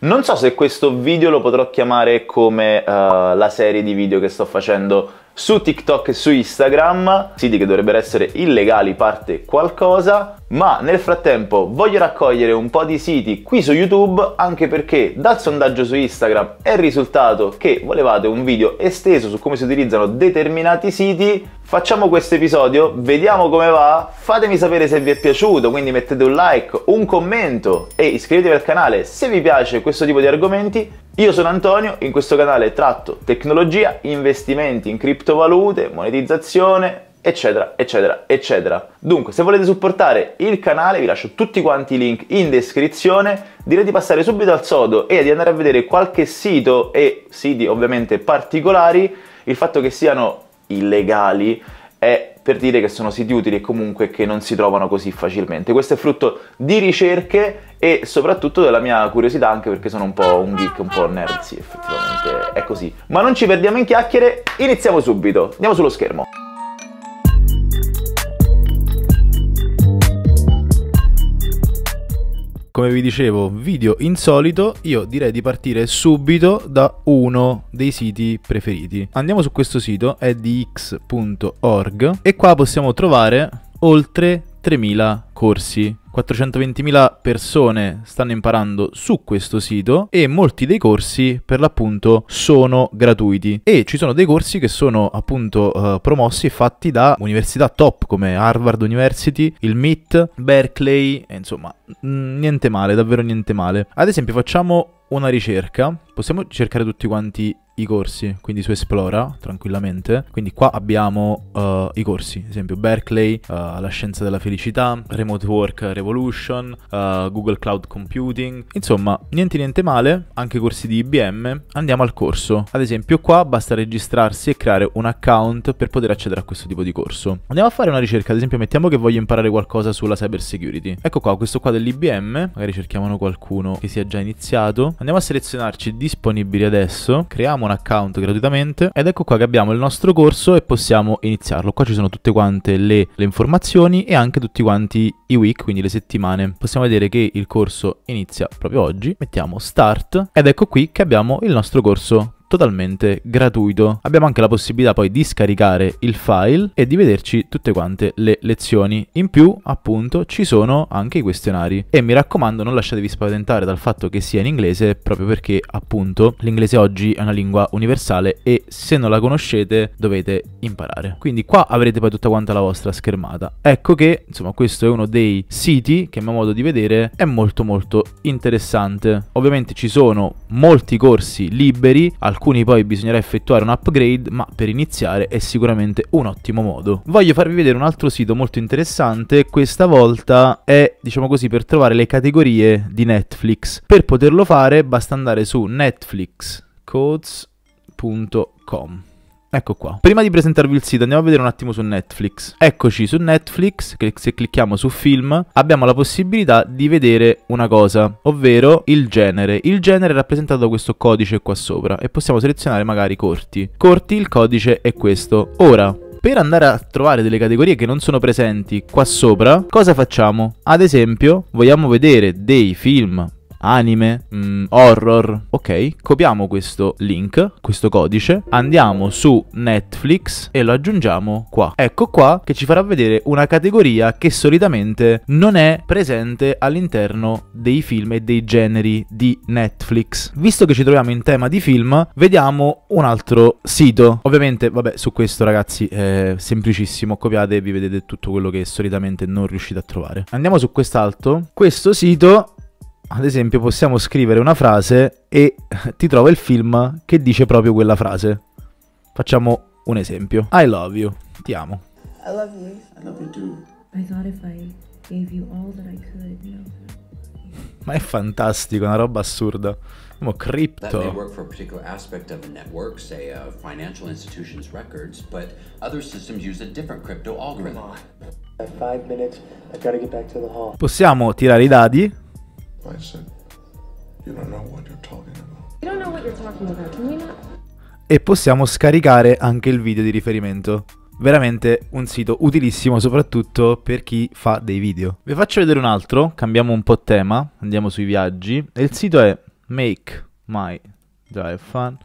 Non so se questo video lo potrò chiamare come uh, la serie di video che sto facendo su TikTok e su Instagram, siti che dovrebbero essere illegali parte qualcosa, ma nel frattempo voglio raccogliere un po' di siti qui su YouTube anche perché dal sondaggio su Instagram è risultato che volevate un video esteso su come si utilizzano determinati siti Facciamo questo episodio, vediamo come va, fatemi sapere se vi è piaciuto, quindi mettete un like, un commento e iscrivetevi al canale se vi piace questo tipo di argomenti. Io sono Antonio, in questo canale tratto tecnologia, investimenti in criptovalute, monetizzazione, eccetera, eccetera, eccetera. Dunque, se volete supportare il canale, vi lascio tutti quanti i link in descrizione. Direi di passare subito al sodo e di andare a vedere qualche sito e siti ovviamente particolari. Il fatto che siano illegali è per dire che sono siti utili e comunque che non si trovano così facilmente. Questo è frutto di ricerche e soprattutto della mia curiosità anche perché sono un po' un geek, un po' nerd, sì effettivamente è così. Ma non ci perdiamo in chiacchiere, iniziamo subito, andiamo sullo schermo. Come vi dicevo, video insolito, io direi di partire subito da uno dei siti preferiti. Andiamo su questo sito, è di e qua possiamo trovare oltre 3000 corsi 420.000 persone stanno imparando su questo sito e molti dei corsi per l'appunto sono gratuiti e ci sono dei corsi che sono appunto eh, promossi e fatti da università top come Harvard University, il MIT, Berkeley, insomma niente male, davvero niente male. Ad esempio facciamo una ricerca possiamo cercare tutti quanti i corsi, quindi su Esplora tranquillamente. Quindi qua abbiamo uh, i corsi, ad esempio Berkeley, uh, la scienza della felicità, Remote Work Revolution, uh, Google Cloud Computing. Insomma, niente niente male, anche corsi di IBM. Andiamo al corso. Ad esempio qua basta registrarsi e creare un account per poter accedere a questo tipo di corso. Andiamo a fare una ricerca, ad esempio mettiamo che voglio imparare qualcosa sulla cyber security. Ecco qua, questo qua dell'IBM, magari cerchiamo qualcuno che sia già iniziato. Andiamo a selezionarci disponibili adesso, creiamo un account gratuitamente ed ecco qua che abbiamo il nostro corso e possiamo iniziarlo. Qua ci sono tutte quante le, le informazioni e anche tutti quanti i week, quindi le settimane. Possiamo vedere che il corso inizia proprio oggi, mettiamo start ed ecco qui che abbiamo il nostro corso totalmente gratuito. Abbiamo anche la possibilità poi di scaricare il file e di vederci tutte quante le lezioni. In più, appunto, ci sono anche i questionari. E mi raccomando, non lasciatevi spaventare dal fatto che sia in inglese, proprio perché, appunto, l'inglese oggi è una lingua universale e se non la conoscete dovete imparare. Quindi qua avrete poi tutta quanta la vostra schermata. Ecco che, insomma, questo è uno dei siti che a mio modo di vedere è molto molto interessante. Ovviamente ci sono molti corsi liberi alcuni poi bisognerà effettuare un upgrade, ma per iniziare è sicuramente un ottimo modo. Voglio farvi vedere un altro sito molto interessante, questa volta è, diciamo così, per trovare le categorie di Netflix. Per poterlo fare basta andare su netflixcodes.com. Ecco qua. Prima di presentarvi il sito andiamo a vedere un attimo su Netflix. Eccoci su Netflix, che se clicchiamo su film abbiamo la possibilità di vedere una cosa, ovvero il genere. Il genere è rappresentato da questo codice qua sopra e possiamo selezionare magari corti. Corti, il codice è questo. Ora, per andare a trovare delle categorie che non sono presenti qua sopra, cosa facciamo? Ad esempio, vogliamo vedere dei film anime, mm, horror. Ok, copiamo questo link, questo codice, andiamo su Netflix e lo aggiungiamo qua. Ecco qua che ci farà vedere una categoria che solitamente non è presente all'interno dei film e dei generi di Netflix. Visto che ci troviamo in tema di film, vediamo un altro sito. Ovviamente, vabbè, su questo ragazzi è semplicissimo, copiate e vi vedete tutto quello che solitamente non riuscite a trovare. Andiamo su quest'altro. Questo sito ad esempio, possiamo scrivere una frase e ti trova il film che dice proprio quella frase. Facciamo un esempio. I love you. Ti amo. I love you. I love you too. I thought if I gave you all that I could, you know. Ma è fantastico, una roba assurda. Come cripto. That may work for a particular aspect of a network, say a uh, financial institution's records, but other systems use a different crypto algorithm. Possiamo tirare i dadi i said, you don't know what you're talking about. You don't know what you're talking about, can we not? E possiamo scaricare anche il video di riferimento. Veramente un sito utilissimo soprattutto per chi fa dei video. Vi faccio vedere un altro, cambiamo un po' tema, andiamo sui viaggi. E il sito è Make My Drive Fun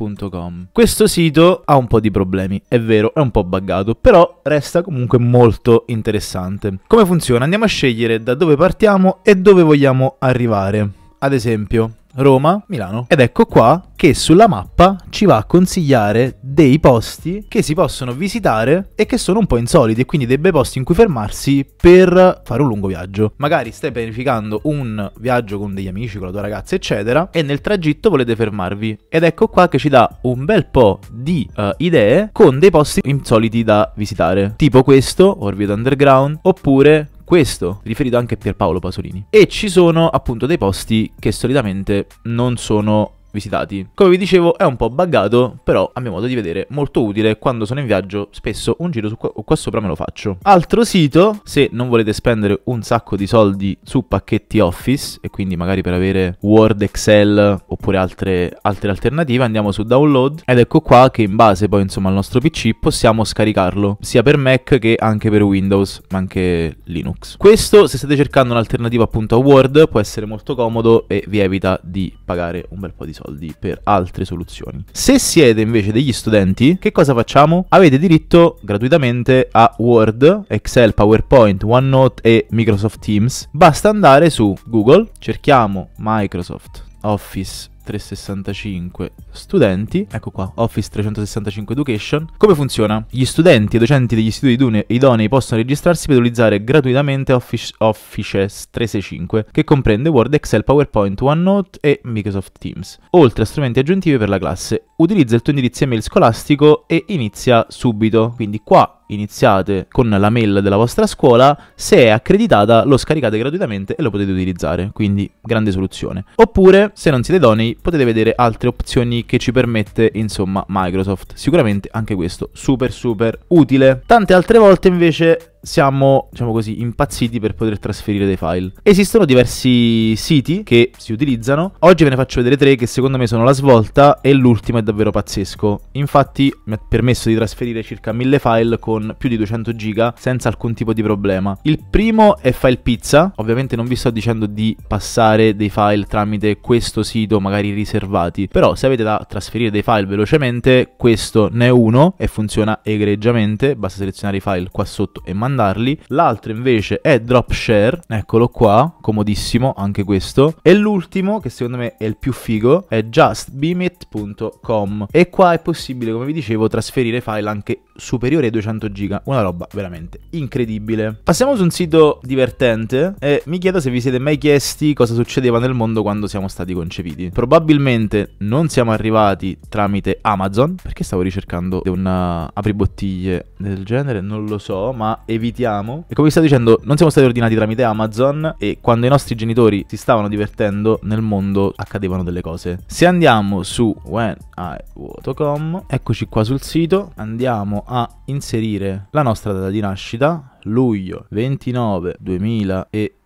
www.gmail.com Questo sito ha un po' di problemi, è vero, è un po' buggato, però resta comunque molto interessante. Come funziona? Andiamo a scegliere da dove partiamo e dove vogliamo arrivare. Ad esempio, Roma, Milano. Ed ecco qua che sulla mappa ci va a consigliare dei posti che si possono visitare e che sono un po' insoliti e quindi dei bei posti in cui fermarsi per fare un lungo viaggio. Magari stai pianificando un viaggio con degli amici, con la tua ragazza, eccetera, e nel tragitto volete fermarvi. Ed ecco qua che ci dà un bel po' di uh, idee con dei posti insoliti da visitare, tipo questo, Orvieto Underground, oppure questo, riferito anche a Pierpaolo Pasolini. E ci sono appunto dei posti che solitamente non sono visitati. Come vi dicevo è un po' buggato, però a mio modo di vedere molto utile quando sono in viaggio, spesso un giro qua, qua sopra me lo faccio. Altro sito, se non volete spendere un sacco di soldi su pacchetti Office e quindi magari per avere Word, Excel oppure altre, altre alternative andiamo su download ed ecco qua che in base poi insomma al nostro PC possiamo scaricarlo sia per Mac che anche per Windows ma anche Linux. Questo se state cercando un'alternativa appunto a Word può essere molto comodo e vi evita di pagare un bel po' di soldi soldi per altre soluzioni. Se siete invece degli studenti, che cosa facciamo? Avete diritto gratuitamente a Word, Excel, PowerPoint, OneNote e Microsoft Teams. Basta andare su Google, cerchiamo Microsoft Office 365 studenti, ecco qua, Office 365 Education. Come funziona? Gli studenti e docenti degli istituti idonei possono registrarsi per utilizzare gratuitamente Office, Office 365, che comprende Word, Excel, PowerPoint, OneNote e Microsoft Teams, oltre a strumenti aggiuntivi per la classe. Utilizza il tuo indirizzo email scolastico e inizia subito. Quindi qua iniziate con la mail della vostra scuola, se è accreditata lo scaricate gratuitamente e lo potete utilizzare, quindi grande soluzione. Oppure, se non siete idonei, potete vedere altre opzioni che ci permette, insomma, Microsoft. Sicuramente anche questo super super utile. Tante altre volte invece siamo, diciamo così, impazziti per poter trasferire dei file. Esistono diversi siti che si utilizzano. Oggi ve ne faccio vedere tre che secondo me sono la svolta e l'ultimo è davvero pazzesco. Infatti mi ha permesso di trasferire circa 1000 file con più di 200 giga senza alcun tipo di problema. Il primo è File Pizza. Ovviamente non vi sto dicendo di passare dei file tramite questo sito, magari riservati, però se avete da trasferire dei file velocemente, questo ne è uno e funziona egregiamente. Basta selezionare i file qua sotto e mandarli mandarli, l'altro invece è Dropshare, eccolo qua, comodissimo anche questo, e l'ultimo che secondo me è il più figo è justbeamit.com e qua è possibile come vi dicevo trasferire file anche superiore ai 200 giga, una roba veramente incredibile. Passiamo su un sito divertente e mi chiedo se vi siete mai chiesti cosa succedeva nel mondo quando siamo stati concepiti. Probabilmente non siamo arrivati tramite Amazon, perché stavo ricercando una eh, apribottiglie del genere, non lo so, ma evitiamo. E come vi sto dicendo, non siamo stati ordinati tramite Amazon e quando i nostri genitori si stavano divertendo nel mondo accadevano delle cose. Se andiamo su whenIwatocom, eccoci qua sul sito, andiamo a inserire la nostra data di nascita, luglio 29 2020.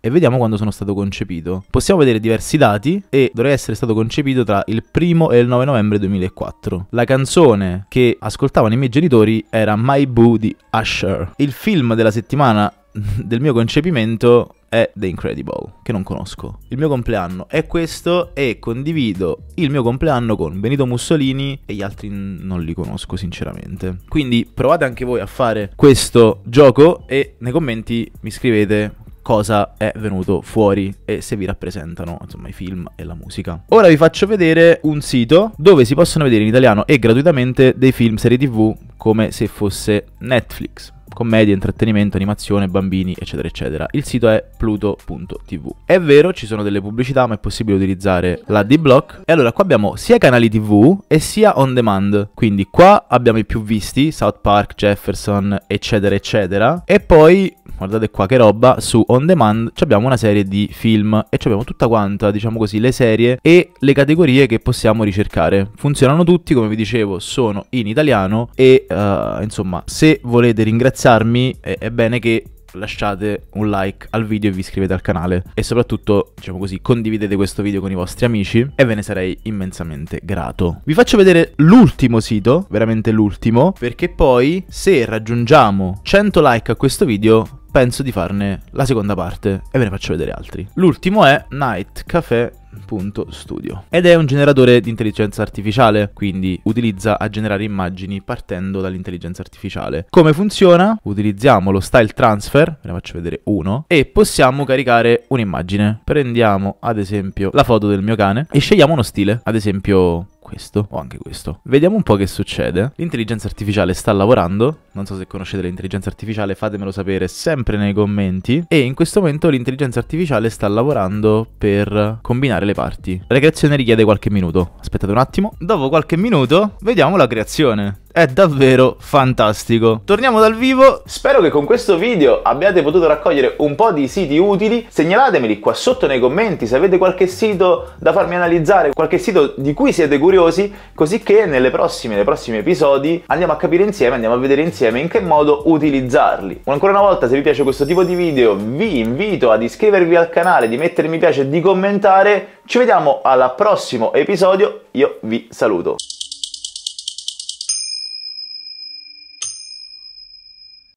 e vediamo quando sono stato concepito. Possiamo vedere diversi dati e dovrei essere stato concepito tra il 1 e il 9 novembre 2004. La canzone che ascoltavano i miei genitori era My Boo di Usher. Il film della settimana del mio concepimento è The Incredible, che non conosco. Il mio compleanno è questo e condivido il mio compleanno con Benito Mussolini e gli altri non li conosco sinceramente. Quindi provate anche voi a fare questo gioco e nei commenti mi scrivete cosa è venuto fuori e se vi rappresentano insomma i film e la musica. Ora vi faccio vedere un sito dove si possono vedere in italiano e gratuitamente dei film serie tv come se fosse Netflix commedia, intrattenimento, animazione, bambini, eccetera, eccetera. Il sito è pluto.tv. È vero, ci sono delle pubblicità, ma è possibile utilizzare la D-Block. E allora qua abbiamo sia canali TV e sia on demand. Quindi qua abbiamo i più visti, South Park, Jefferson, eccetera, eccetera. E poi guardate qua che roba, su On Demand abbiamo una serie di film e abbiamo tutta quanta, diciamo così, le serie e le categorie che possiamo ricercare. Funzionano tutti, come vi dicevo, sono in italiano e uh, insomma, se volete ringraziarmi è, è bene che lasciate un like al video e vi iscrivete al canale e soprattutto, diciamo così, condividete questo video con i vostri amici e ve ne sarei immensamente grato. Vi faccio vedere l'ultimo sito, veramente l'ultimo, perché poi se raggiungiamo 100 like a questo video penso di farne la seconda parte e ve ne faccio vedere altri. L'ultimo è Night Café Studio. Ed è un generatore di intelligenza artificiale, quindi utilizza a generare immagini partendo dall'intelligenza artificiale. Come funziona? Utilizziamo lo style transfer, ve ne faccio vedere uno, e possiamo caricare un'immagine. Prendiamo ad esempio la foto del mio cane e scegliamo uno stile, ad esempio questo o anche questo. Vediamo un po' che succede. L'intelligenza artificiale sta lavorando, non so se conoscete l'intelligenza artificiale, fatemelo sapere sempre nei commenti. E in questo momento l'intelligenza artificiale sta lavorando per combinare le parti. La creazione richiede qualche minuto, aspettate un attimo. Dopo qualche minuto vediamo la creazione è davvero fantastico. Torniamo dal vivo. Spero che con questo video abbiate potuto raccogliere un po' di siti utili. Segnalatemeli qua sotto nei commenti se avete qualche sito da farmi analizzare, qualche sito di cui siete curiosi, così che nelle prossime, nei prossimi episodi andiamo a capire insieme, andiamo a vedere insieme in che modo utilizzarli. Ancora una volta, se vi piace questo tipo di video, vi invito ad iscrivervi al canale, di mettere mi piace e di commentare. Ci vediamo al prossimo episodio. Io vi saluto.